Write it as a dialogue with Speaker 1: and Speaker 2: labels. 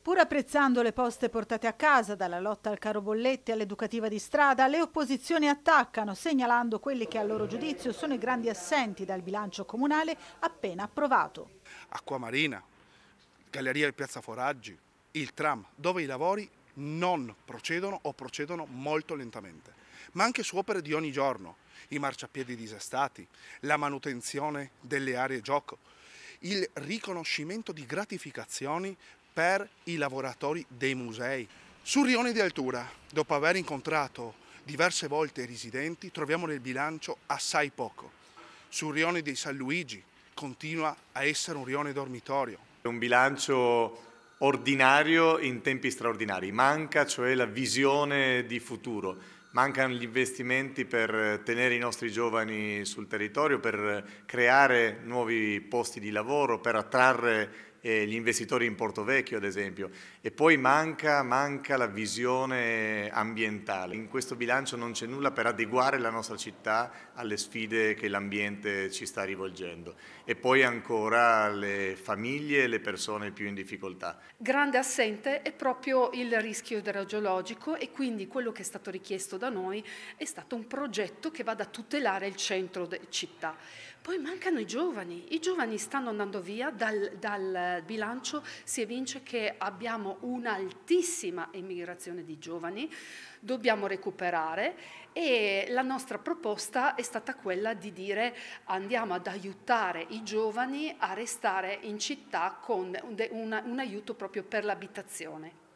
Speaker 1: Pur apprezzando le poste portate a casa, dalla lotta al caro bollette all'educativa di strada, le opposizioni attaccano, segnalando quelli che a loro giudizio sono i grandi assenti dal bilancio comunale appena approvato.
Speaker 2: Acquamarina, Galleria di Piazza Foraggi, il tram, dove i lavori non procedono o procedono molto lentamente, ma anche su opere di ogni giorno, i marciapiedi disastati, la manutenzione delle aree gioco, il riconoscimento di gratificazioni per i lavoratori dei musei. Sul rione di altura, dopo aver incontrato diverse volte i residenti, troviamo nel bilancio assai poco. Sul rione di San Luigi continua a essere un rione dormitorio. Un bilancio
Speaker 3: ordinario in tempi straordinari, manca cioè la visione di futuro, mancano gli investimenti per tenere i nostri giovani sul territorio, per creare nuovi posti di lavoro, per attrarre eh, gli investitori in Porto Vecchio ad esempio e poi manca, manca la visione ambientale. In questo bilancio non c'è nulla per adeguare la nostra città alle sfide che l'ambiente ci sta rivolgendo e poi ancora le famiglie e le persone più in difficoltà.
Speaker 4: Grande assente è proprio il rischio idrogeologico e quindi quello che è stato richiesto da noi è stato un progetto che vada a tutelare il centro città. Poi mancano i giovani, i giovani stanno andando via dal, dal eh, bilancio si evince che abbiamo un'altissima immigrazione di giovani, dobbiamo recuperare e la nostra proposta è stata quella di dire andiamo ad aiutare i giovani a restare in città con un, un, un aiuto proprio per l'abitazione.